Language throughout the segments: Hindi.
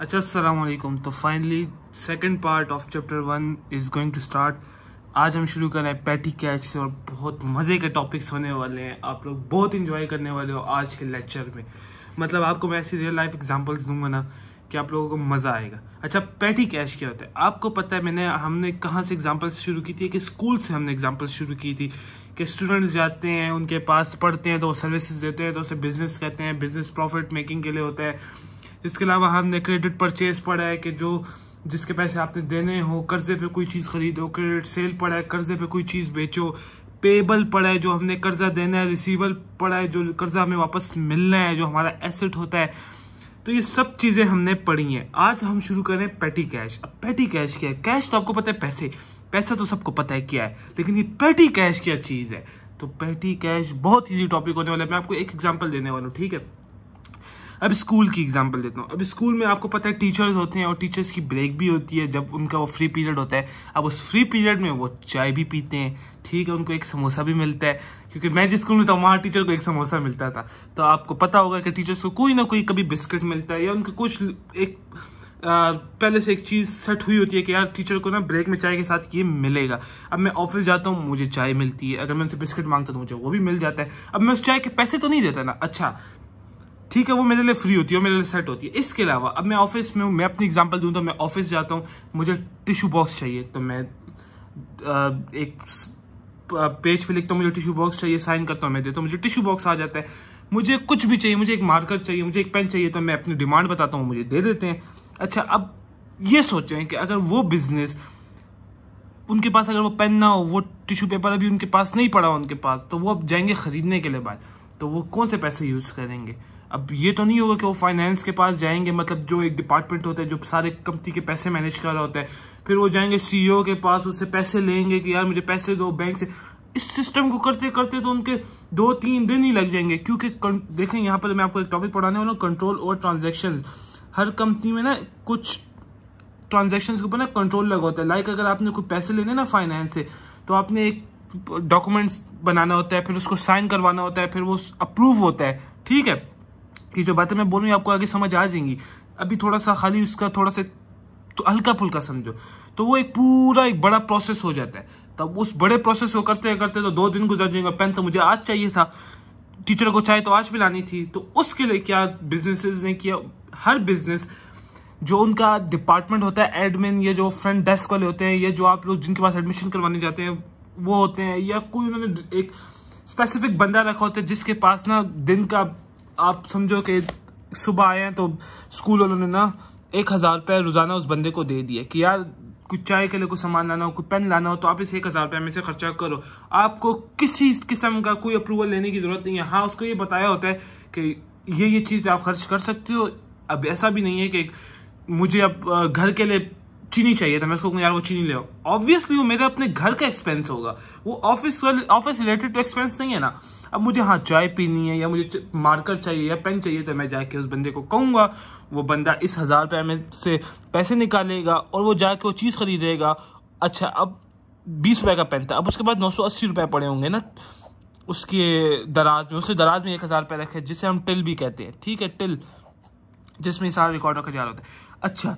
अच्छा असलकुम तो finally second part of chapter one is going to start आज हम शुरू कर रहे हैं पैटी कैच से और बहुत मज़े के टॉपिक्स होने वाले हैं आप लोग बहुत इन्जॉय करने वाले हो आज के लेक्चर में मतलब आपको मैं ऐसी रियल लाइफ एग्जांपल्स दूंगा ना कि आप लोगों को मज़ा आएगा अच्छा पैटी कैश क्या होता है आपको पता है मैंने हमने कहाँ से एग्जाम्पल्स शुरू की थी कि स्कूल से हमने एग्जाम्पल्स शुरू की थी कि स्टूडेंट्स जाते हैं उनके पास पढ़ते हैं तो सर्विसेज देते हैं तो उसे बिज़नेस कहते हैं बिज़नेस प्रॉफिट मेकिंग के लिए होता है इसके अलावा हमने क्रेडिट परचेज पढ़ा है कि जो जिसके पैसे आपने देने हो कर्जे पे कोई चीज़ खरीदो क्रेडिट सेल पड़ा है कर्जे पे कोई चीज़ बेचो पेबल पड़ा है जो हमने कर्जा देना है रिसीवल पड़ा है जो कर्जा हमें वापस मिलना है जो हमारा एसेट होता है तो ये सब चीज़ें हमने पढ़ी हैं आज हम शुरू करें पेटी कैश अब पेटी कैश क्या है कैश तो आपको पता है पैसे पैसा तो सबको पता है क्या है लेकिन ये पेटी कैश क्या चीज़ है तो पेटी कैश बहुत ईजी टॉपिक होने वाला है मैं आपको एक एग्जाम्पल देने वाला हूँ ठीक है अब स्कूल की एग्जांपल देता हूँ अब स्कूल में आपको पता है टीचर्स होते हैं और टीचर्स की ब्रेक भी होती है जब उनका वो फ्री पीरियड होता है अब उस फ्री पीरियड में वो चाय भी पीते हैं ठीक है उनको एक समोसा भी मिलता है क्योंकि मैं जिस स्कूल में था वहाँ टीचर को एक समोसा मिलता था तो आपको पता होगा कि टीचर्स को कोई ना कोई कभी बिस्किट मिलता है या उनको कुछ एक आ, पहले से एक चीज़ सेट हुई होती है कि यार टीचर को ना ब्रेक में चाय के साथ ये मिलेगा अब मैं ऑफिस जाता हूँ मुझे चाय मिलती है अगर मैं उनसे बिस्किट मांगता तो मुझे वो भी मिल जाता है अब मैं उस चाय के पैसे तो नहीं देता ना अच्छा ठीक है वो मेरे लिए फ्री होती है मेरे लिए सेट होती है इसके अलावा अब मैं ऑफिस में हूँ मैं अपनी एग्जाम्पल दूँ तो मैं ऑफिस जाता हूँ मुझे टिशू बॉक्स चाहिए तो मैं एक पेज पे लिखता हूँ मुझे टिशू बॉक्स चाहिए साइन करता हूँ मैं देता हूँ मुझे टिशू बॉक्स आ जाता है मुझे कुछ भी चाहिए मुझे एक मार्कर चाहिए मुझे एक पेन चाहिए तो मैं अपनी डिमांड बताता हूँ मुझे दे देते हैं अच्छा अब ये सोचें कि अगर वो बिज़नेस उनके पास अगर वो पेन ना हो वो टिशू पेपर अभी उनके पास नहीं पड़ा उनके पास तो वो अब जाएंगे ख़रीदने के लिए बाद तो वो कौन से पैसे यूज़ करेंगे अब ये तो नहीं होगा कि वो फाइनेंस के पास जाएंगे मतलब जो एक डिपार्टमेंट होता है जो सारे कंपनी के पैसे मैनेज कर रहा होता है फिर वो जाएंगे सीईओ के पास उससे पैसे लेंगे कि यार मुझे पैसे दो बैंक से इस सिस्टम को करते करते तो उनके दो तीन दिन ही लग जाएंगे क्योंकि देखें यहाँ पर मैं आपको एक टॉपिक पढ़ाने वाला हूँ कंट्रोल और ट्रांजेक्शन हर कंपनी में ना कुछ ट्रांजेक्शन के ऊपर ना कंट्रोल लगा होता है लाइक अगर आपने कोई पैसे लेने ना फाइनेंस से तो आपने एक डॉक्यूमेंट्स बनाना होता है फिर उसको साइन करवाना होता है फिर वो अप्रूव होता है ठीक है ये जो बातें मैं बोलूँगी आपको आगे समझ आ जाएंगी अभी थोड़ा सा खाली उसका थोड़ा सा तो हल्का फुल्का समझो तो वो एक पूरा एक बड़ा प्रोसेस हो जाता है तब उस बड़े प्रोसेस को करते करते तो दो दिन गुजर जाएंगे पेन तो मुझे आज चाहिए था टीचर को चाहे तो आज भी लानी थी तो उसके लिए क्या बिजनेसेस ने किया हर बिजनेस जो उनका डिपार्टमेंट होता है एडमिन या जो फ्रंट डेस्क वाले होते हैं या जो आप लोग जिनके पास एडमिशन करवाने जाते हैं वो होते हैं या कोई उन्होंने एक स्पेसिफिक बंदा रखा होता है जिसके पास ना दिन का आप समझो कि सुबह आए हैं तो स्कूल वालों ने ना एक हज़ार रुपये रोज़ाना उस बंदे को दे दिया कि यार कुछ चाय के लिए कुछ सामान लाना हो कुछ पेन लाना हो तो आप इस एक हज़ार रुपये में से खर्चा करो आपको किसी किस्म का कोई अप्रूवल लेने की ज़रूरत नहीं है हाँ उसको ये बताया होता है कि ये ये चीज़ पर आप खर्च कर सकते हो अब ऐसा भी नहीं है कि मुझे अब घर के लिए चीनी चाहिए था मैं उसको कहूँगा यार वो चीनी ले आओ ऑब्वियसली वो मेरे अपने घर का एक्सपेंस होगा वो ऑफिस ऑफिस रिलेटेड तो एक्सपेंस नहीं है ना अब मुझे हाँ चाय पीनी है या मुझे मार्कर चाहिए या पेन चाहिए तो मैं जाके उस बंदे को कहूँगा वो बंदा इस हज़ार रुपये में से पैसे निकालेगा और वो जाके वो चीज़ ख़रीदेगा अच्छा अब बीस रुपये का पेन था अब उसके बाद नौ सौ अस्सी रुपये पड़े होंगे ना उसके दराज में उसके दराज में एक हज़ार रुपये रखे जिसे हम टिल भी कहते हैं ठीक है टिल जिसमें सारा रिकॉर्ड रखा जा रहा होता है अच्छा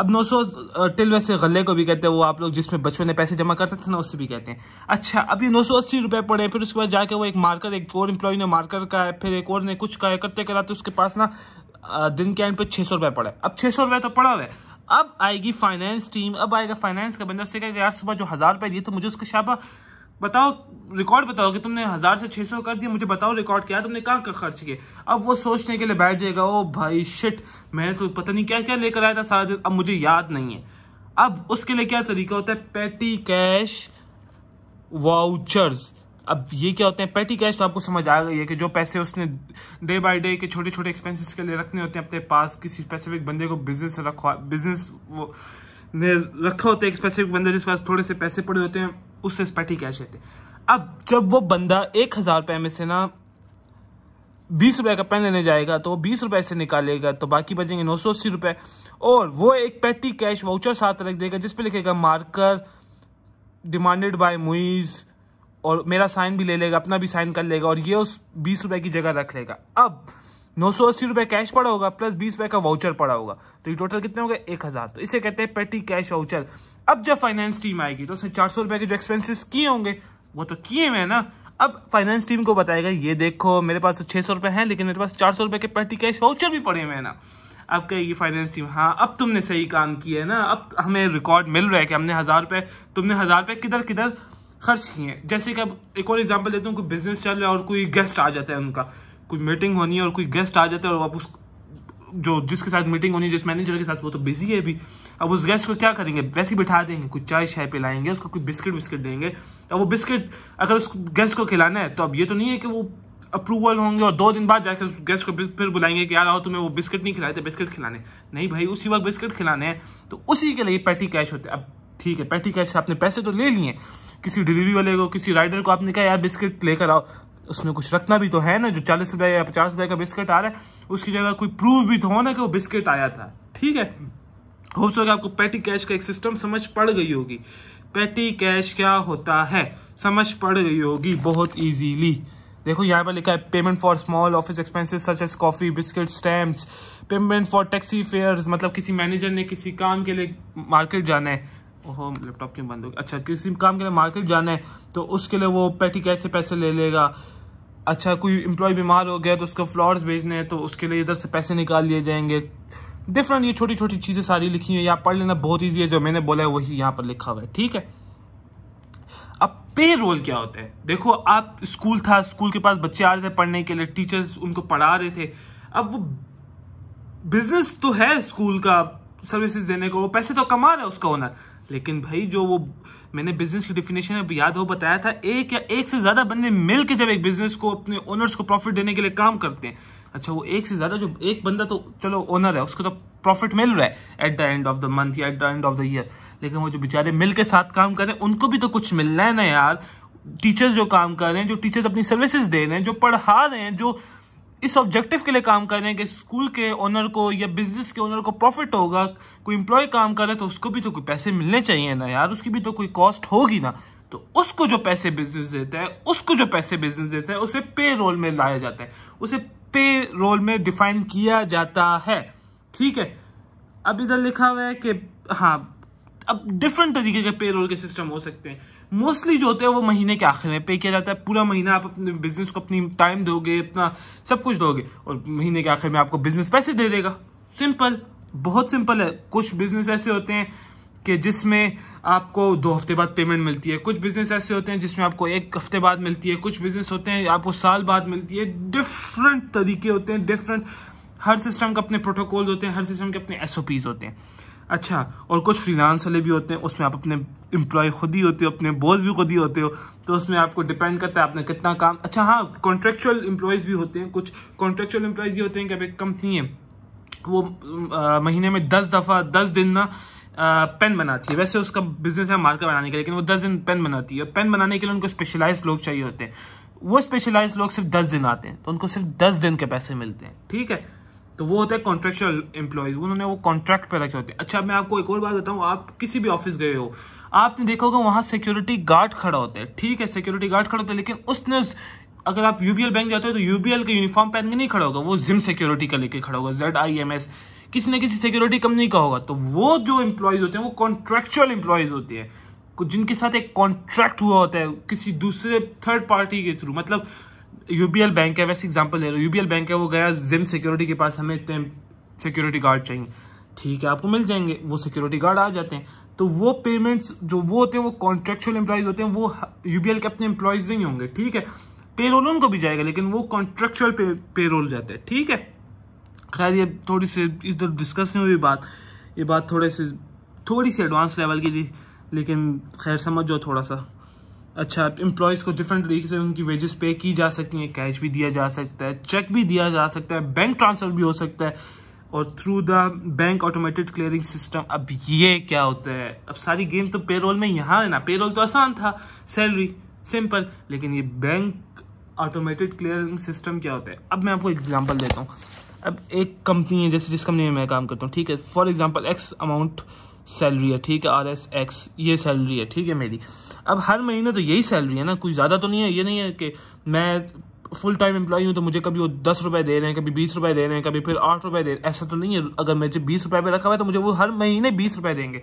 अब 900 टिल वैसे गले को भी कहते हैं वो आप लोग जिसमें बचपन में पैसे जमा करते थे ना उससे भी कहते हैं अच्छा अब ये नौ सौ अस्सी रुपये पड़े फिर उसके बाद जाके वो एक मार्कर एक और एम्प्लॉय ने मार्कर का है फिर एक और ने कुछ का करते कराते उसके पास ना दिन के एंड पे छः सौ रुपये पड़े अब छः सौ रुपये तो पड़ा हुआ है अब आएगी फाइनेंस टीम अब आएगा फाइनेंस का बंदा उससे कहेगा यार सुबह जो हज़ार रुपये दिए तो मुझे उसका शाबा बताओ रिकॉर्ड बताओ कि तुमने हज़ार से छह सौ कर दिया मुझे बताओ रिकॉर्ड क्या तुमने कहाँ कहाँ खर्च किए अब वो सोचने के लिए बैठ जाएगा ओ भाई शिट मैंने तो पता नहीं क्या क्या लेकर आया था सारा दिन अब मुझे याद नहीं है अब उसके लिए क्या तरीका होता है पैटी कैश वाउचर्स अब ये क्या होते हैं पैटी कैश तो आपको समझ आ गई है कि जो पैसे उसने डे बाय डे के छोटे छोटे एक्सपेंसेस के लिए रखने होते हैं अपने पास किसी स्पेसिफिक बंदे को बिजनेस रखवा बिजनेस वो ने रखा होता है एक स्पेसिफिक बंदा जिसके पास थोड़े से पैसे पड़े होते हैं उससे स्पैटी कैश लेते हैं अब जब वो बंदा एक हज़ार रुपये में से ना बीस रुपए का पेन लेने जाएगा तो वो बीस रुपए से निकालेगा तो बाकी बचेंगे नौ सौ अस्सी रुपये और वो एक पेटी कैश वाउचर साथ रख देगा जिस पे लिखेगा मार्कर डिमांडेड बाय मुइज़ और मेरा साइन भी ले लेगा अपना भी साइन कर लेगा और ये उस बीस रुपए की जगह रख लेगा अब नौ सौ अस्सी रुपये कैश पड़ा होगा प्लस बीस रुपये का वाउचर पड़ा होगा तो ये टोटल कितने हो गए एक हज़ार तो इसे कहते हैं पेटी कैश वाउचर अब जब फाइनेंस टीम आएगी तो उसने चार सौ रुपये के जो एक्सपेंसेस किए होंगे वो तो किए हुए हैं ना अब फाइनेंस टीम को बताएगा ये देखो मेरे पास तो छः सौ रुपये हैं लेकिन मेरे पास चार सौ रुपये के पेटी कैश वाउचर भी पड़े हुए हैं ना अब कहेगी फाइनेंस टीम हाँ अब तुमने सही काम किया है ना अब हमें रिकॉर्ड मिल रहा है कि हमने हज़ार रुपये तुमने हज़ार रुपये किधर किधर खर्च किए हैं जैसे कि अब एक और एग्जाम्पल देता हूँ कोई बिजनेस चल रहा है और कोई गेस्ट आ जाता है उनका कोई मीटिंग होनी है और कोई गेस्ट आ जाता है और आप उस जो जिसके साथ मीटिंग होनी है जिस मैनेजर के साथ वो तो बिजी है अभी अब उस गेस्ट को क्या करेंगे वैसे ही बिठा देंगे कुछ चाय शाय पिलाएंगे उसको कोई बिस्किट विस्किट देंगे अब वो बिस्किट अगर उस गेस्ट को खिलाना है तो अब ये तो नहीं है कि वो अप्रूवल होंगे और दो दिन बाद जाकर उस गेस्ट को फिर बुलाएंगे कि यार आओ तुम्हें वो बिस्किट नहीं खिलाए थे बिस्किट खिलाने नहीं भाई उसी वक्त बिस्किट खिलाने हैं तो उसी के लिए पैटी कैश होते अब ठीक है पैटी कैश से आपने पैसे तो ले लिए किसी डिलीवरी वाले को किसी राइडर को आपने कहा यार बिस्किट लेकर आओ उसमें कुछ रखना भी तो है ना जो चालीस रुपए या पचास रुपए का बिस्किट आ रहा है उसकी जगह कोई प्रूफ भी तो हो ना कि वो बिस्किट आया था ठीक है होप्स होगा आपको पैटी कैश का एक सिस्टम समझ पड़ गई होगी पैटी कैश क्या होता है समझ पड़ गई होगी बहुत ईजीली देखो यहाँ पर लिखा है payment for small office expenses such as coffee biscuit stamps payment for taxi fares मतलब किसी मैनेजर ने किसी काम के लिए मार्केट जाना है ओहो लैपटॉप क्यों बंद हो गया अच्छा किसी काम के लिए मार्केट जाना है तो उसके लिए वो पैटी कैसे पैसे ले लेगा अच्छा कोई एम्प्लॉय बीमार हो गया तो उसको फ्लावर्स भेजने हैं तो उसके लिए इधर से पैसे निकाल लिए जाएंगे डिफरेंट ये छोटी छोटी चीज़ें सारी लिखी हैं यहाँ पढ़ लेना बहुत ईजी है जो मैंने बोला है वही यहाँ पर लिखा हुआ है ठीक है अब पे रोल क्या होता है देखो आप स्कूल था स्कूल के पास बच्चे आ रहे थे पढ़ने के लिए टीचर्स उनको पढ़ा रहे थे अब वो बिजनेस तो है स्कूल का सर्विसेज देने को वो पैसे तो कमा रहा है उसका ओनर लेकिन भाई जो वो मैंने बिजनेस की डिफिनेशन अब याद हो बताया था एक या एक से ज़्यादा बंदे मिल के जब एक बिजनेस को अपने ओनर्स को प्रॉफिट देने के लिए काम करते हैं अच्छा वो एक से ज़्यादा जो एक बंदा तो चलो ओनर है उसको तो प्रॉफिट मिल रहा है at the end of the month या at the end of the year लेकिन वो जो बेचारे मिल के साथ काम कर रहे हैं उनको भी तो कुछ मिलना है ना यार टीचर्स जो काम कर रहे हैं जो टीचर्स अपनी सर्विसेज दे रहे हैं जो पढ़ा रहे हैं जो इस ऑब्जेक्टिव के लिए काम कर रहे हैं कि स्कूल के ओनर को या बिजनेस के ओनर को प्रॉफिट होगा कोई इंप्लॉय काम कर रहा है तो उसको भी तो कोई पैसे मिलने चाहिए ना यार उसकी भी तो कोई कॉस्ट होगी ना तो उसको जो पैसे बिजनेस देता है उसको जो पैसे बिजनेस देता है उसे पे रोल में लाया जाता है उसे पे रोल में डिफाइन किया जाता है ठीक है अब इधर लिखा हुआ है कि हाँ अब डिफरेंट तरीके के पे रोल के सिस्टम हो सकते हैं मोस्टली जो होते हैं वो महीने के आखिर में पे किया जाता है पूरा महीना आप अपने बिजनेस को अपनी टाइम दोगे अपना सब कुछ दोगे और महीने के आखिर में आपको बिजनेस पैसे दे देगा सिंपल बहुत सिंपल है कुछ बिजनेस ऐसे होते हैं कि जिसमें आपको दो हफ्ते बाद पेमेंट मिलती है कुछ बिज़नेस ऐसे होते हैं जिसमें आपको एक हफ्ते बाद मिलती है कुछ बिज़नेस होते हैं आपको साल बाद मिलती है डिफरेंट तरीके होते हैं डिफरेंट हर सिस्टम के अपने प्रोटोकॉल्स होते हैं हर सिस्टम के अपने एस होते हैं अच्छा और कुछ फ्रीलांस वाले भी होते हैं उसमें आप अपने एम्प्लॉय खुद ही होते हो अपने बॉस भी खुद ही होते हो तो उसमें आपको डिपेंड करता है आपने कितना काम अच्छा हाँ कॉन्ट्रेक्चुअल एम्प्लॉयज़ भी होते हैं कुछ कॉन्ट्रेक्चुअल एम्प्लॉयज़ ये होते हैं कि अब एक कंपनी है वो आ, महीने में दस दफ़ा दस दिन ना पेन बनाती है वैसे उसका बिजनेस है मार्कर बनाने का लेकिन वो दस दिन पेन बनाती है और पेन बनाने के लिए उनको स्पेशलाइज लोग चाहिए होते हैं वो स्पेशलाइज लोग सिर्फ दस दिन आते हैं तो उनको सिर्फ दस दिन के पैसे मिलते हैं ठीक है तो वो होता है कॉन्ट्रेक्चुअल एम्प्लॉयज़ उन्होंने वो कॉन्ट्रैक्ट पे रखे होते हैं अच्छा मैं आपको एक और बात बताऊँ आप किसी भी ऑफिस गए हो आपने देखा होगा वहाँ सिक्योरिटी गार्ड खड़ा होता है ठीक है सिक्योरिटी गार्ड खड़ा होता है लेकिन उसने उस अगर आप यू बैंक जाते हो तो यू के यूनिफॉर्म पहन के नहीं खड़ा होगा वो जिम सिक्योरिटी का लेके खड़ा होगा जेड आई एम एस किसी न किसी सिक्योरिटी कंपनी का होगा तो वो जो एम्प्लॉयज़ होते हैं वो कॉन्ट्रेक्चुअल एम्प्लॉयज़ होती है जिनके साथ एक कॉन्ट्रैक्ट हुआ होता है किसी दूसरे थर्ड पार्टी के थ्रू मतलब यूबीएल बैंक है वैसे एग्जांपल ले रहा हूँ यूबीएल बैंक है वो गया जिम सिक्योरिटी के पास हमें इतने सिक्योरिटी गार्ड चाहिए ठीक है आपको मिल जाएंगे वो सिक्योरिटी गार्ड आ जाते हैं तो वो पेमेंट्स जो वो होते हैं वो कॉन्ट्रेक्चुअल एम्प्लॉयज़ होते हैं वो यूबीएल के अपने एम्प्लॉयज़ नहीं होंगे ठीक है रोल उनको भी जाएगा लेकिन वो कॉन्ट्रेक्चुअल पे, पेरोल जाते हैं ठीक है खैर ये थोड़ी सी इधर डिस्कस नहीं हुई बात ये बात थोड़े से थोड़ी सी एडवांस लेवल की थी लेकिन खैर समझ जाओ थोड़ा सा अच्छा एम्प्लॉयज़ को डिफरेंट तरीके से उनकी वेजेस पे की जा सकती हैं कैश भी दिया जा सकता है चेक भी दिया जा सकता है बैंक ट्रांसफ़र भी हो सकता है और through the bank automated clearing system अब ये क्या होता है अब सारी गेम तो पेरोल में यहाँ है ना पेरोल तो आसान था सैलरी सिंपल लेकिन ये बैंक ऑटोमेटेड क्लियरिंग सिस्टम क्या होता है अब मैं आपको एग्जाम्पल देता हूँ अब एक कंपनी है जैसे जिस कंपनी में मैं काम करता हूँ ठीक है for example X amount salary है ठीक है आर एस एक्स ये सैलरी है ठीक है मेरी अब हर महीने तो यही सैलरी है ना कोई ज़्यादा तो नहीं है ये नहीं है कि मैं फुल टाइम एम्प्लॉई हूँ तो मुझे कभी वो दस रुपये दे रहे हैं कभी बीस रुपये दे रहे हैं कभी फिर आठ रुपये दे रहे हैं ऐसा तो नहीं है अगर मुझे बीस रुपये पे रखा हुआ है तो मुझे वो हर महीने बीस रुपये देंगे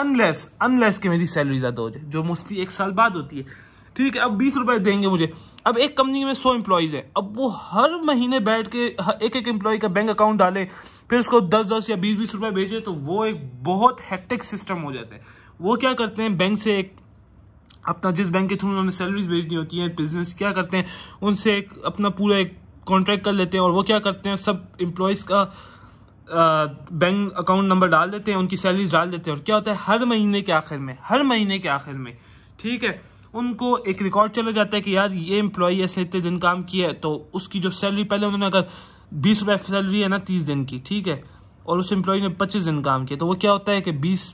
अनलेस अनलेस के मेरी सैलरी ज़्यादा हो जाए जो मोस्टली एक साल बाद होती है ठीक है अब बीस रुपए देंगे मुझे अब एक कंपनी में सौ इंप्लॉयज हैं अब वो हर महीने बैठ के एक एक एम्प्लॉय का बैंक अकाउंट डाले फिर उसको दस दस या बीस बीस रुपए भेजे तो वो एक बहुत हेक्टिक सिस्टम हो जाता है वो क्या करते हैं बैंक से एक अपना जिस बैंक के थ्रू उन्होंने सैलरीज भेजनी होती है बिजनेस क्या करते हैं उनसे एक अपना पूरा एक कॉन्ट्रैक्ट कर लेते हैं और वो क्या करते हैं सब एम्प्लॉयज़ का बैंक अकाउंट नंबर डाल देते हैं उनकी सैलरीज डाल देते हैं और क्या होता है हर महीने के आखिर में हर महीने के आखिर में ठीक है उनको एक रिकॉर्ड चला जाता है कि यार ये एम्प्लॉई ऐसे इतने दिन काम किया है तो उसकी जो सैलरी पहले उन्होंने अगर बीस रुपये सैलरी है ना तीस दिन की ठीक है और उस एम्प्लॉई ने पच्चीस दिन काम किया तो वो क्या होता है कि बीस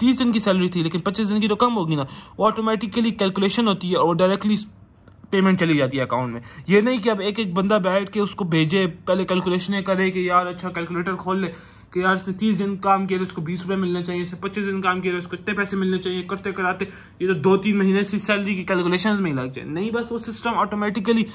तीस दिन की सैलरी थी लेकिन पच्चीस दिन की तो कम होगी ना वो ऑटोमेटिकली कैलकुलेशन होती है और डायरेक्टली पेमेंट चली जाती है अकाउंट में ये नहीं कि अब एक एक बंदा बैठ के उसको भेजे पहले कैलकुलेशन करे कि यार अच्छा कैलकुलेटर खोल ले कि यार इसने तीस दिन काम किया तो इसको बीस रुपये मिलने चाहिए इससे पच्चीस दिन काम किया तो इसको इतने पैसे मिलने चाहिए करते कराते ये तो दो तीन महीने से सैलरी की कैलकुलेशन में ही लग जाए नहीं बस वो सिस्टम ऑटोमेटिकली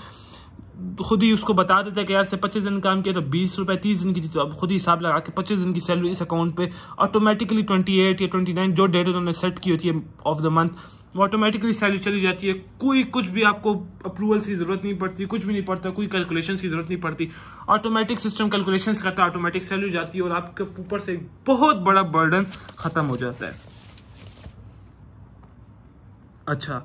खुद ही उसको बता देता है कि यार से पच्चीस दिन काम किया तो बीस रुपये तीस दिन की थी तो अब खुद ही हिसाब लगा के पच्चीस दिन की सैलरी इस अकाउंट पे ऑटोमेटिकली ट्वेंटी एट या ट्वेंटी नाइन जो डेट उन्होंने सेट की होती है ऑफ द मंथ वो ऑटोमेटिकली सैलरी चली जाती है कोई कुछ भी आपको अप्रूवल्स की ज़रूरत नहीं पड़ती कुछ भी नहीं पड़ता कोई कैलकुलेशन की ज़रूरत नहीं पड़ती ऑटोमेटिक सिस्टम कैलकुलेशन करता है ऑटोमेटिक सैलरी जाती है और आपके ऊपर से एक बहुत बड़ा बर्डन ख़त्म हो जाता है अच्छा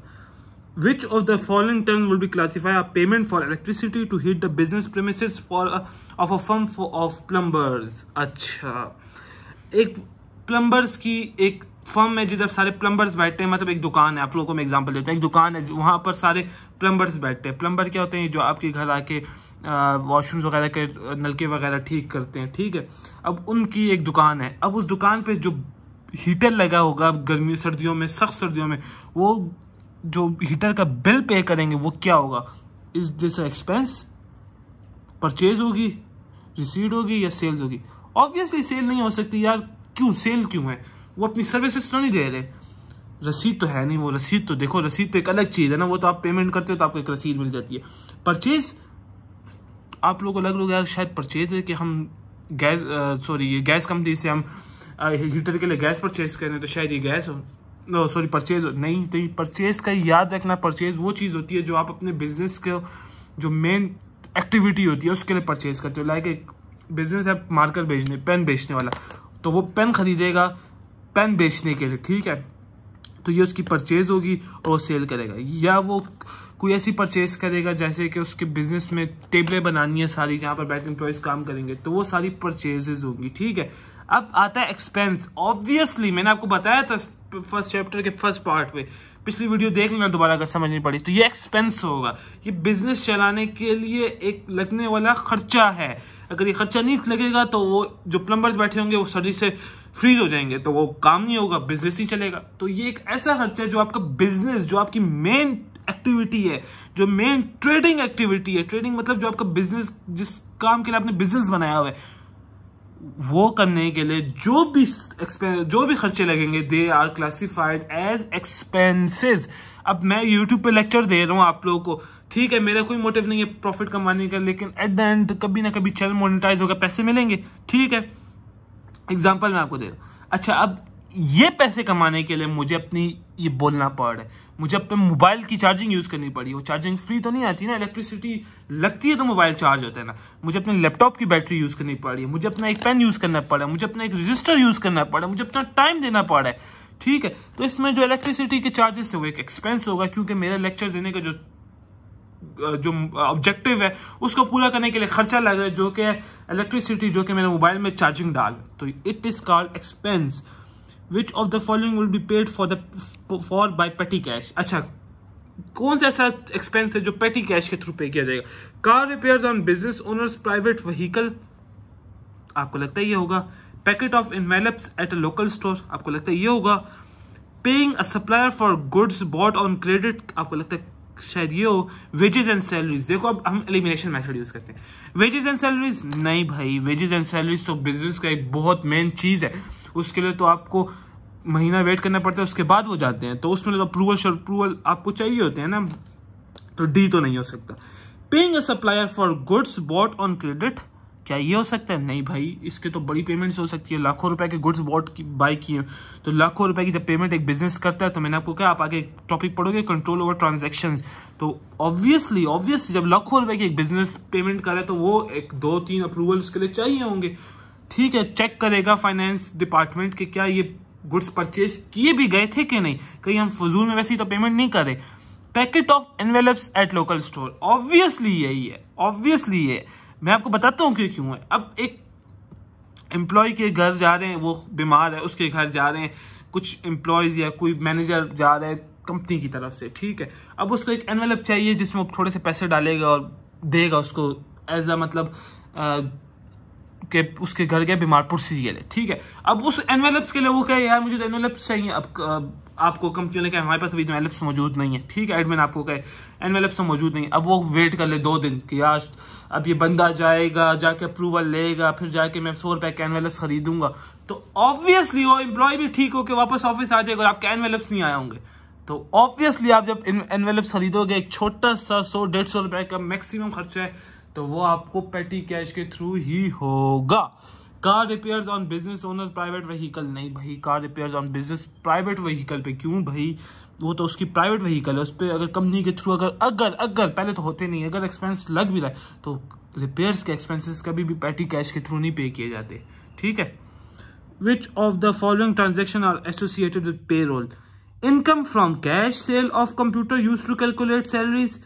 which of the following terms will be classified a payment for electricity to heat the business premises for a, of a firm for, of plumbers अच्छा एक प्लम्बर्स की एक फर्म में जिधर सारे प्लम्बर्स बैठते हैं मतलब एक दुकान है आप लोगों को मैं एग्जांपल देता हूँ एक दुकान है वहाँ पर सारे प्लम्बर्स बैठते हैं प्लम्बर क्या होते हैं जो आपके घर आके वॉशरूम्स वगैरह के नलके वगैरह ठीक करते हैं ठीक है अब उनकी एक दुकान है अब उस दुकान पर जो हीटर लगा होगा गर्मी सर्दियों में सख्त सर्दियों में वो जो हीटर का बिल पे करेंगे वो क्या होगा इस जैसा एक्सपेंस परचेज होगी रिसीड होगी या सेल्स होगी ऑब्वियसली सेल नहीं हो सकती यार क्यों सेल क्यों है वो अपनी सर्विसेज तो नहीं दे रहे रसीद तो है नहीं वो रसीद तो देखो रसीद तो एक अलग चीज़ है ना वो तो आप पेमेंट करते हो तो आपको एक रसीद मिल जाती है परचेज़ आप लोग को लग रहा शायद परचेज़ है कि हम गैस सॉरी ये गैस कंपनी से हम हीटर के लिए गैस परचेज़ करें तो शायद ये गैस हो नो सॉरी परचेज़ हो नहीं तो परचेज़ का याद रखना परचेज़ वो चीज़ होती है जो आप अपने बिजनेस के जो मेन एक्टिविटी होती है उसके लिए परचेज़ करते हो लाइक एक बिजनेस है मार्कर बेचने पेन बेचने वाला तो वो पेन ख़रीदेगा पेन बेचने के लिए ठीक है तो ये उसकी परचेज़ होगी और सेल करेगा या वो कोई ऐसी परचेज़ करेगा जैसे कि उसके बिज़नेस में टेबलें बनानी है सारी जहाँ पर बैठ एम्प्लॉयज़ काम करेंगे तो वो सारी परचेजेज होंगी ठीक है अब आता है एक्सपेंस ऑब्वियसली मैंने आपको बताया था फर्स्ट चैप्टर के फर्स्ट पार्ट में पिछली वीडियो देख लेना दोबारा अगर समझ नहीं पड़ी तो ये एक्सपेंस होगा ये बिजनेस चलाने के लिए एक लगने वाला खर्चा है अगर ये खर्चा नहीं लगेगा तो वो जो प्लम्बर्स बैठे होंगे वो सर्दी से फ्रीज हो जाएंगे तो वो काम नहीं होगा बिजनेस नहीं चलेगा तो ये एक ऐसा खर्चा है जो आपका बिजनेस जो आपकी मेन एक्टिविटी है जो मेन ट्रेडिंग एक्टिविटी है ट्रेडिंग मतलब जो आपका बिजनेस जिस काम के लिए आपने बिजनेस बनाया हुआ है वो करने के लिए जो भी जो भी खर्चे लगेंगे they are classified as expenses अब मैं यूट्यूब पे लेक्चर दे रहा हूँ आप लोगों को ठीक है मेरा कोई मोटिव नहीं है प्रॉफिट कमाने का लेकिन एट द एंड कभी ना कभी चैनल मोनिटाइज होगा पैसे मिलेंगे ठीक है एग्जाम्पल मैं आपको दे रहा हूँ अच्छा अब ये पैसे कमाने के लिए मुझे अपनी ये बोलना पड़ रहा है मुझे अपने मोबाइल की चार्जिंग यूज़ करनी पड़ी वो चार्जिंग फ्री तो नहीं आती ना इलेक्ट्रिसिटी लगती है तो मोबाइल चार्ज होता है ना मुझे अपने लैपटॉप की बैटरी यूज़ करनी पड़ी मुझे अपना एक पेन यूज़ करना पड़ा मुझे अपना एक रजिस्टर यूज़ करना पड़ा मुझे अपना टाइम देना पड़ा है ठीक है तो इसमें जो इलेक्ट्रिसिटी के चार्जेस है वो एक एक्सपेंस होगा क्योंकि मेरा लेक्चर देने का जो जो ऑब्जेक्टिव है उसको पूरा करने के लिए खर्चा लग रहा है जो कि इलेक्ट्रिसिटी जो कि मेरे मोबाइल में चार्जिंग डाल तो it is called expense which of the following will be paid for the for by petty cash अच्छा कौन सा ऐसा एक्सपेंस है जो पेटी कैश के थ्रू पे किया जाएगा car repair on business owners private vehicle आपको लगता है ये होगा packet of envelopes at a local store आपको लगता है ये होगा paying a supplier for goods bought on credit आपको लगता है शायद ये हो वेजेज एंड सैलरीज देखो अब हम एलिमिनेशन मेथड यूज़ करते हैं वेजेज एंड सैलरीज नहीं भाई वेजेज एंड सैलरीज तो बिजनेस का एक बहुत मेन चीज़ है उसके लिए तो आपको महीना वेट करना पड़ता है उसके बाद वो जाते हैं तो उसमें तो अप्रूवल शर अप्रूवल आपको चाहिए होते हैं ना तो डी तो नहीं हो सकता paying a supplier for goods bought on credit क्या ये हो सकता है नहीं भाई इसके तो बड़ी पेमेंट्स हो सकती है लाखों रुपए के गुड्स बॉट की बाई किए तो लाखों रुपए की जब पेमेंट एक बिजनेस करता है तो मैंने आपको कहा आप आगे टॉपिक पढ़ोगे कंट्रोल ओवर ट्रांजेक्शन तो ऑब्वियसली ऑब्वियसली जब लाखों रुपए की एक बिजनेस पेमेंट करे तो वो एक दो तीन अप्रूवल उसके लिए चाहिए होंगे ठीक है चेक करेगा फाइनेंस डिपार्टमेंट के क्या ये गुड्स परचेज किए भी गए थे कि नहीं कहीं हम फजूल में वैसे ही तो पेमेंट नहीं करें packet of envelopes at local store obviously यही है ऑब्वियसली ये मैं आपको बताता हूँ कि क्यों है अब एक एम्प्लॉय के घर जा रहे हैं वो बीमार है उसके घर जा रहे हैं कुछ एम्प्लॉयज़ या कोई मैनेजर जा रहा है कंपनी की तरफ से ठीक है अब उसको एक एनवेलप चाहिए जिसमें वो थोड़े से पैसे डालेगा और देगा उसको एज मतलब, अ मतलब आ, के उसके घर गया बीमारपुर सीरियल है ठीक है अब उस एनवेलप्स के लिए वो कहे यार मुझे तो एनवेलप्स चाहिए अब आपको कंपनी ने कहा हमारे पास अभी एनवेलप्स मौजूद नहीं है ठीक है एडमिन आपको कहे एनवेलप्स तो मौजूद नहीं अब वो वेट कर ले दो दिन कि यार अब ये बंदा जाएगा जाके अप्रूवल लेगा फिर जाके मैं सौ रुपए के एनवेलप्स खरीदूंगा तो ऑब्वियसली वो एम्प्लॉय भी ठीक होकर वापस ऑफिस आ जाएगा और आपके एनवेलप्स नहीं आए होंगे तो ऑब्वियसली आप जब एनवेलप्स खरीदोगे एक छोटा सा सौ डेढ़ सौ रुपए का मैक्सिमम खर्चा है तो वो आपको पेटी कैश के थ्रू ही होगा car repairs on business owner private vehicle नहीं भाई car repairs on business private vehicle पे क्यों भाई वो तो उसकी प्राइवेट वहीकल है उस पर अगर कंपनी के थ्रू अगर अगर अगर पहले तो होते नहीं अगर एक्सपेंस लग भी रहा है तो रिपेयर्स के एक्सपेंसेस कभी भी पैटी कैश के थ्रू नहीं पे किए जाते ठीक है which of the following transaction are associated with payroll income from cash sale of computer use to calculate salaries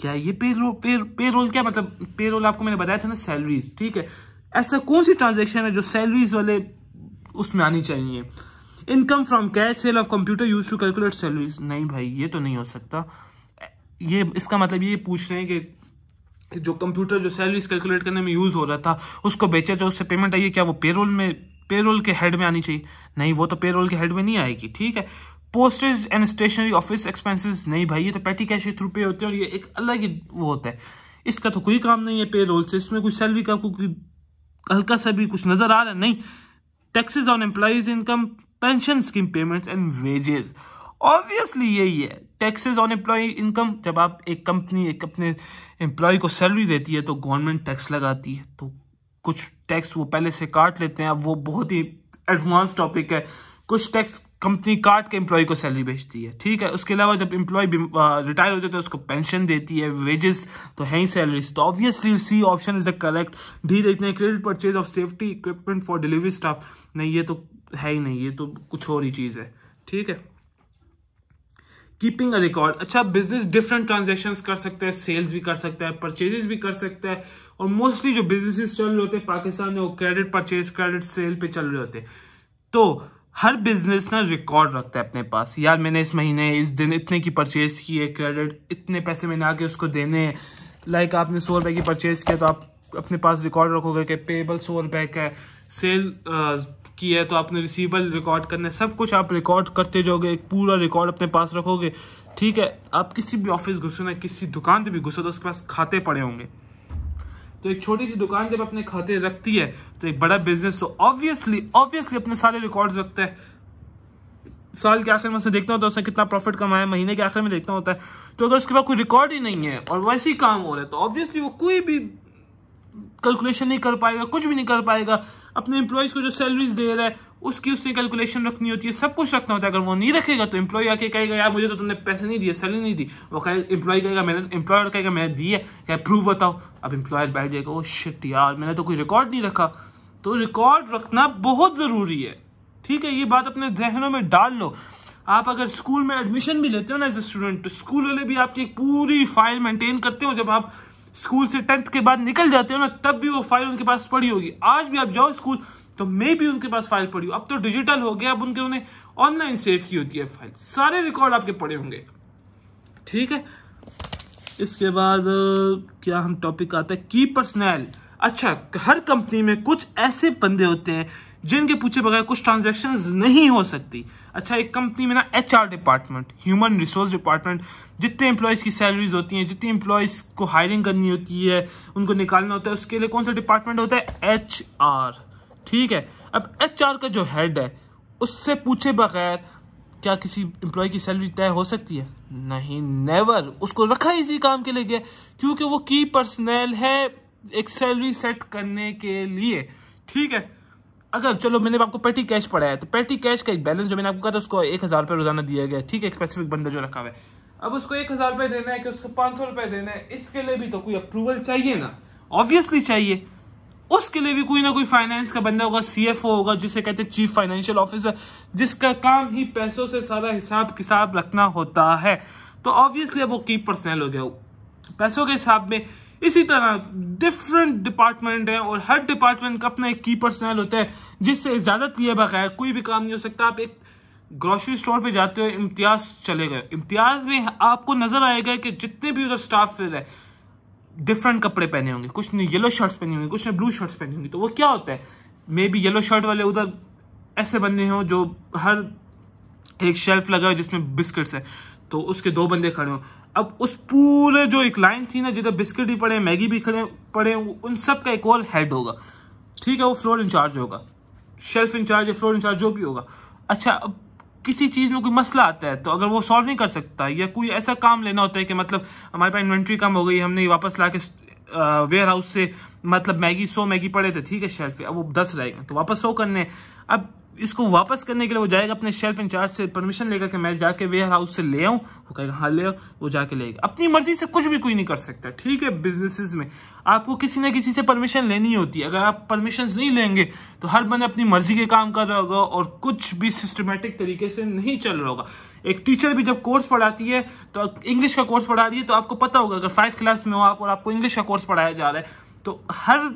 क्या ये पेरो पेरोल पे, रोल क्या मतलब पे रोल आपको मैंने बताया था ना सैलरीज ठीक है ऐसा कौन सी ट्रांजेक्शन है जो सैलरीज वाले उसमें आनी चाहिए income from cash sale of computer use to calculate salaries नहीं भाई ये तो नहीं हो सकता ये इसका मतलब ये पूछ रहे हैं कि जो कंप्यूटर जो सैलरीज कैलकुलेट करने में यूज़ हो रहा था उसको बेचा जाए तो उससे पेमेंट आई है क्या वो पेरोल में पेरोल के हेड में आनी चाहिए नहीं वो तो पेरोल के हेड में नहीं आएगी ठीक है postage and stationery office expenses नहीं भाई ये तो पैटी कैश के थ्रू पे होते हैं और ये एक अलग ही वो होता है इसका तो कोई काम नहीं है पे रोल से इसमें कुछ सैलरी का कोई हल्का सा भी कुछ नज़र आ रहा है नहीं taxes on employees income pension scheme payments and wages obviously यही है टैक्सेस ऑन एम्प्लॉय इनकम जब आप एक कंपनी एक अपने एम्प्लॉय को सैलरी देती है तो गवर्नमेंट टैक्स लगाती है तो कुछ टैक्स वो पहले से काट लेते हैं अब वो बहुत ही एडवांस टॉपिक है कुछ टैक्स कंपनी काट के एम्प्लॉय को सैलरी भेजती है ठीक है उसके अलावा जब एम्प्लॉय रिटायर हो जाता है उसको पेंशन देती है वेजेस तो है ही सैलरीज तो obviously C option is the correct D देखते हैं credit purchase of safety equipment for delivery staff नहीं ये तो है ही नहीं ये तो कुछ और ही चीज़ है ठीक है कीपिंग अ रिकॉर्ड अच्छा बिजनेस डिफरेंट ट्रांजेक्शन कर सकते हैं सेल्स भी कर सकता है परचेजेस भी कर सकता है और मोस्टली जो बिजनेस चल रहे होते हैं पाकिस्तान में वो क्रेडिट परचेज क्रेडिट सेल पे चल रहे होते हैं तो हर बिजनेस ना रिकॉर्ड रखता है अपने पास यार मैंने इस महीने इस दिन इतने की परचेज़ की है क्रेडिट इतने पैसे मैंने आके उसको देने हैं लाइक आपने सौ रुपए की परचेज़ किया तो आप अपने पास रिकॉर्ड रखोगे कि पेबल सौ रुपए का है सेल की है तो आपने रिसीबल रिकॉर्ड करना है सब कुछ आप रिकॉर्ड करते जाओगे एक पूरा रिकॉर्ड अपने पास रखोगे ठीक है आप किसी भी ऑफिस घुसो ना किसी दुकान पर भी घुसो तो उसके पास खाते पड़े होंगे तो एक छोटी सी दुकान जब अपने खाते रखती है तो एक बड़ा बिजनेस तो ऑब्वियसली ऑब्वियसली अपने सारे रिकॉर्ड्स रखते हैं साल के आखिर में उसे देखना होता है उसने कितना प्रॉफिट कमाया महीने के आखिर में देखना होता है तो अगर उसके पास कोई रिकॉर्ड ही नहीं है और वैसे ही काम हो रहा है तो ऑब्वियसली वो कोई भी कैलकुलेशन नहीं कर पाएगा कुछ भी नहीं कर पाएगा अपने एम्प्लॉयज़ को जो सैलरीज दे रहा है उसकी उससे कैलकुलेशन रखनी होती है सब कुछ रखना होता है अगर वो नहीं रखेगा तो एम्प्लॉय आके कहेगा यार मुझे तो तुमने पैसे नहीं दिए सैलरी नहीं दी वो कहे एम्प्लॉय कहेगा मैंने एम्प्लॉयर कहेगा मैंने दी है क्या प्रूफ बताओ अब एम्प्लॉयर बैठ जाएगा ओ oh, शिट यार मैंने तो कोई रिकॉर्ड नहीं रखा तो रिकॉर्ड रखना बहुत ज़रूरी है ठीक है ये बात अपने जहनों में डाल लो आप अगर स्कूल में एडमिशन भी लेते हो ना एज ए स्टूडेंट तो स्कूल वाले भी आपकी एक पूरी फाइल मेंटेन करते हो जब आप स्कूल से टेंथ के बाद निकल जाते हो ना तब भी वो फाइल उनके पास पड़ी होगी आज भी आप जाओ स्कूल तो मे भी उनके पास फाइल पड़ी हो अब तो डिजिटल हो गया अब उनके उन्होंने ऑनलाइन सेव की होती है फाइल सारे रिकॉर्ड आपके पड़े होंगे ठीक है इसके बाद क्या हम टॉपिक आता है की पर्सनैल अच्छा हर कंपनी में कुछ ऐसे बंदे होते हैं जिनके पूछे बगैर कुछ ट्रांजेक्शन नहीं हो सकती अच्छा एक कंपनी में ना H department human resource department जितने एम्प्लॉयज़ की सैलरीज होती हैं जितने एम्प्लॉयज़ को हायरिंग करनी होती है उनको निकालना होता है उसके लिए कौन सा डिपार्टमेंट होता है एच ठीक है अब एच का जो हेड है उससे पूछे बगैर क्या किसी एम्प्लॉय की सैलरी तय हो सकती है नहीं नेवर उसको रखा इसी काम के लिए गया क्योंकि वो की पर्सनल है एक सैलरी सेट करने के लिए ठीक है अगर चलो मैंने आपको पेटी कैश पढ़ाया तो पेटी कैश का एक बैलेंस जो मैंने आपको कहा था उसको एक हज़ार रुपये रोजाना दिया गया ठीक है एक स्पेसिफिक बंदा जो रखा हुआ है अब उसको एक हज़ार रुपये देना है कि उसको पाँच सौ रुपये देना है इसके लिए भी तो कोई अप्रूवल चाहिए ना ऑब्वियसली चाहिए उसके लिए भी कोई ना कोई फाइनेंस का बंदा होगा सी होगा जिसे कहते हैं चीफ फाइनेंशियल ऑफिसर जिसका काम ही पैसों से सारा हिसाब किसाब रखना होता है तो ऑब्वियसली वो की पर्सनल हो गया पैसों के हिसाब में इसी तरह डिफरेंट डिपार्टमेंट हैं और हर डिपार्टमेंट का अपना एक की पर्सनल होता है जिससे इजाज़त लिए बगैर कोई भी काम नहीं हो सकता आप एक ग्रॉसरी स्टोर पे जाते हो इम्तियाज़ चले गए इम्तियाज़ में आपको नज़र आएगा कि जितने भी उधर स्टाफ फिर है डिफरेंट कपड़े पहने होंगे कुछ ने येलो शर्ट्स पहनी होंगी कुछ ने ब्लू शर्ट्स पहनी होंगी तो वो क्या होता है मे बी येलो शर्ट वाले उधर ऐसे बंदे हों जो हर एक शेल्फ लगा हुआ जिसमें बिस्किट्स है तो उसके दो बंदे खड़े हों अब उस पूरे जो एक लाइन थी ना जिधर बिस्किट भी पड़े मैगी भी खड़े पड़े उन सब का एक और हेड होगा ठीक है वो फ्लोर इंचार्ज होगा शेल्फ इंचार्ज या फ्लोर इंचार्ज जो भी होगा अच्छा अब किसी चीज़ में कोई मसला आता है तो अगर वो सॉल्व नहीं कर सकता या कोई ऐसा काम लेना होता है कि मतलब हमारे पास इन्वेंट्री कम हो गई हमने वापस ला के वेयर हाउस से मतलब मैगी सौ मैगी पड़े थे ठीक है शेल्फ पे अब वो दस रहेगा तो वापस सौ करने अब इसको वापस करने के लिए वो जाएगा अपने शेल्फ इंचार्ज से परमिशन लेगा कि मैं जाके वेयर हाउस से ले आऊँ वो कहेगा हाँ ले आओ वो जाके लेगा अपनी मर्जी से कुछ भी कोई नहीं कर सकता ठीक है बिजनेसिस में आपको किसी ना किसी से परमिशन लेनी होती है अगर आप परमिशन नहीं लेंगे तो हर बंदे अपनी मर्जी के काम कर रहा होगा और कुछ भी सिस्टमेटिक तरीके से नहीं चल रहा होगा एक टीचर भी जब कोर्स पढ़ाती है तो इंग्लिश का कोर्स पढ़ा रही है तो आपको पता होगा अगर फाइव क्लास में हो आप और आपको इंग्लिश का कोर्स पढ़ाया जा रहा है तो हर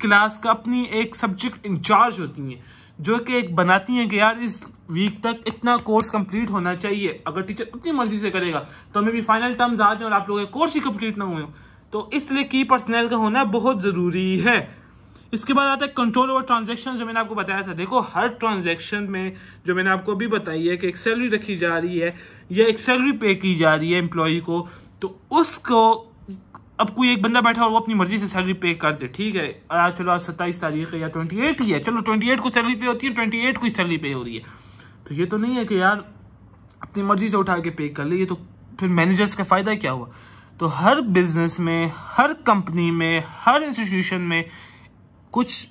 क्लास का अपनी एक सब्जेक्ट इंचार्ज होती है जो कि एक बनाती हैं कि यार इस वीक तक इतना कोर्स कंप्लीट होना चाहिए अगर टीचर अपनी मर्जी से करेगा तो मे भी फाइनल टर्म्स आ जाए और आप लोगों के कोर्स ही कंप्लीट ना हुए तो इसलिए की पर्सनल का होना बहुत ज़रूरी है इसके बाद आता है कंट्रोल ओवर ट्रांजेक्शन जो मैंने आपको बताया था देखो हर ट्रांजेक्शन में जो मैंने आपको अभी बताई है कि एक सैलरी रखी जा रही है या एक सैलरी पे की जा रही है एम्प्लॉय को तो उसको अब कोई एक बंदा बैठा और वो अपनी मर्जी से सैलरी पे कर दे ठीक है आज चलो आज सत्ताईस तारीख है या ट्वेंटी एट ही है चलो ट्वेंटी एट को सैलरी पे होती है ट्वेंटी एट को ही सैलरी पे हो रही है तो ये तो नहीं है कि यार अपनी मर्जी से उठा के पे कर ले ये तो फिर मैनेजर्स का फ़ायदा क्या हुआ तो हर बिजनेस में हर कंपनी में हर इंस्टीट्यूशन में कुछ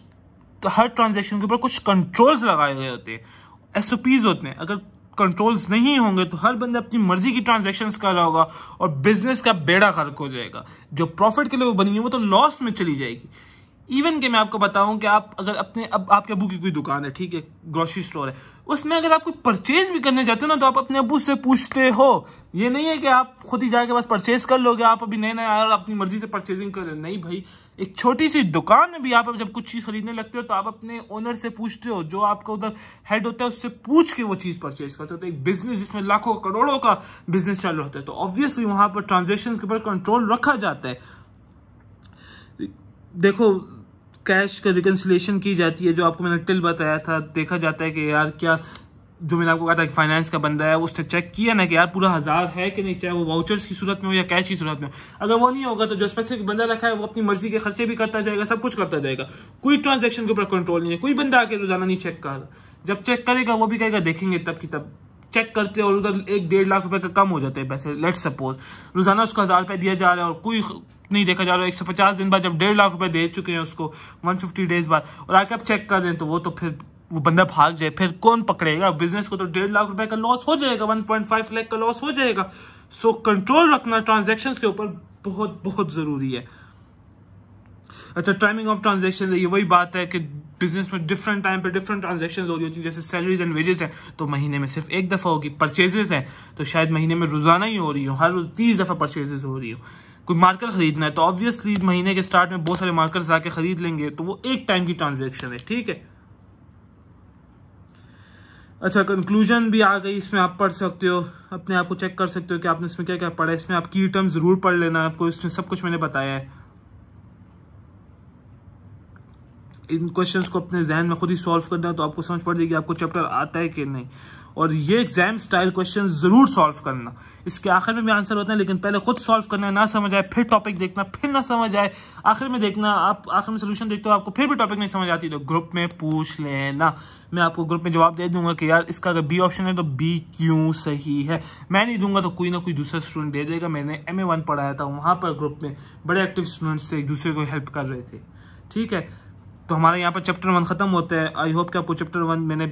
तो हर ट्रांजेक्शन के ऊपर कुछ कंट्रोल्स लगाए गए होते हैं एस होते हैं अगर कंट्रोल्स नहीं होंगे तो हर बंदा अपनी मर्जी की ट्रांजेक्शन कर रहा होगा और बिजनेस का बेड़ा खर्क हो जाएगा जो प्रॉफिट के लिए वो बनी है वो तो लॉस में चली जाएगी इवन के मैं आपको बताऊं कि आप अगर अपने अब आपके अबू की कोई दुकान है ठीक है ग्रोसरी स्टोर है उसमें अगर आप कोई परचेज भी करने जाते हो ना तो आप अपने अबू से पूछते हो ये नहीं है कि आप खुद ही जाके बस परचेज कर लोगे आप अभी नए नए यार अपनी मर्जी से परचेजिंग कर रहे नहीं भाई एक छोटी सी दुकान में भी आप जब कुछ चीज़ खरीदने लगते हो तो आप अपने ओनर से पूछते हो जो आपका उधर हेड होता है उससे पूछ के वो चीज़ परचेज करते हो तो एक बिजनेस जिसमें लाखों करोड़ों का बिजनेस चल रहा होता है तो ऑब्वियसली वहाँ पर ट्रांजेक्शन के ऊपर कंट्रोल रखा जाता है देखो कैश का रिकन्सिलेशन की जाती है जो आपको मैंने टिल बताया था देखा जाता है कि यार क्या जो मैंने आपको कहा था कि फाइनेंस का बंदा है उसने चेक किया ना कि यार पूरा हज़ार है कि नहीं चाहे वो वाउचर्स की सूरत में हो या कैश की सूरत में अगर वो नहीं होगा तो जो स्पेसिफिक बंदा रखा है वो अपनी मर्जी के खर्चे भी करता जाएगा सब कुछ करता जाएगा कोई ट्रांजेक्शन के ऊपर कंट्रोल नहीं है कोई बंदा आके रोजाना नहीं चेक कर जब चेक करेगा वो भी कहेगा देखेंगे तब की तब चेक करते और उधर एक डेढ़ लाख रुपए का कम हो जाते हैं पैसे लेट सपोज रोजाना उसको हज़ार रुपये दिया जा रहा है और कोई नहीं देखा जा रहा है एक सौ पचास दिन बाद जब डेढ़ लाख रुपए दे चुके हैं उसको वन फिफ्टी डेज बाद और आके आप चेक कर दें तो वो तो फिर वो बंदा भाग जाए फिर कौन पकड़ेगा बिजनेस को तो डेढ़ लाख रुपए का लॉस हो जाएगा वन पॉइंट फाइव लाख का लॉस हो जाएगा सो कंट्रोल रखना ट्रांजेक्शन के ऊपर बहुत बहुत ज़रूरी है अच्छा टाइमिंग ऑफ ट्रांजेक्शन ये वही बात है कि बिजनेस में डिफरेंट टाइम पे डिफरेंट ट्रांजेक्शन हो रही होती हैं जैसे सैलरीज एंड वेजेस हैं तो महीने में सिर्फ एक दफ़ा होगी परचेजेस हैं तो शायद महीने में रोज़ाना ही हो रही हो हर रोज़ तीस दफ़ा परचेजेस हो रही हो कोई मार्कर खरीदना है तो ऑब्वियसली महीने के स्टार्ट में बहुत सारे मार्कर आके खरीद लेंगे तो वो एक टाइम की ट्रांजेक्शन है ठीक है अच्छा कंक्लूजन भी आ गई इसमें आप पढ़ सकते हो अपने आप को चेक कर सकते हो कि आपने इसमें क्या क्या पढ़ा है इसमें आप की टर्म ज़रूर पढ़ लेना आपको इसमें सब कुछ मैंने बताया है इन क्वेश्चन को अपने जहन में खुद ही सॉल्व करना है तो आपको समझ पड़ जाएगी आपको चैप्टर आता है कि नहीं और ये एग्जाम स्टाइल क्वेश्चन ज़रूर सॉल्व करना इसके आखिर में भी आंसर होते हैं लेकिन पहले खुद सॉल्व करना ना समझ आए फिर टॉपिक देखना फिर ना समझ आए आखिर में देखना आप आखिर में सोल्यूशन देखते हो आपको फिर भी टॉपिक नहीं समझ आती तो ग्रुप में पूछ लेना मैं आपको ग्रुप में जवाब दे दूंगा कि यार इसका अगर बी ऑप्शन है तो बी क्यों सही है मैं नहीं दूंगा तो कोई ना कोई दूसरा स्टूडेंट दे देगा मैंने एम ए वन पढ़ाया था वहाँ पर ग्रुप में बड़े एक्टिव स्टूडेंट्स थे एक दूसरे को हेल्प कर रहे थे ठीक है तो हमारे यहाँ पर चैप्टर वन ख़त्म होता है आई होप कि आपको चैप्टर वन मैंने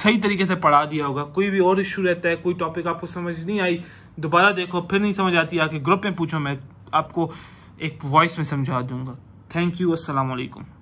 सही तरीके से पढ़ा दिया होगा कोई भी और इशू रहता है कोई टॉपिक आपको समझ नहीं आई दोबारा देखो फिर नहीं समझ आती आके ग्रुप में पूछो मैं आपको एक वॉइस में समझा दूंगा थैंक यू असलकम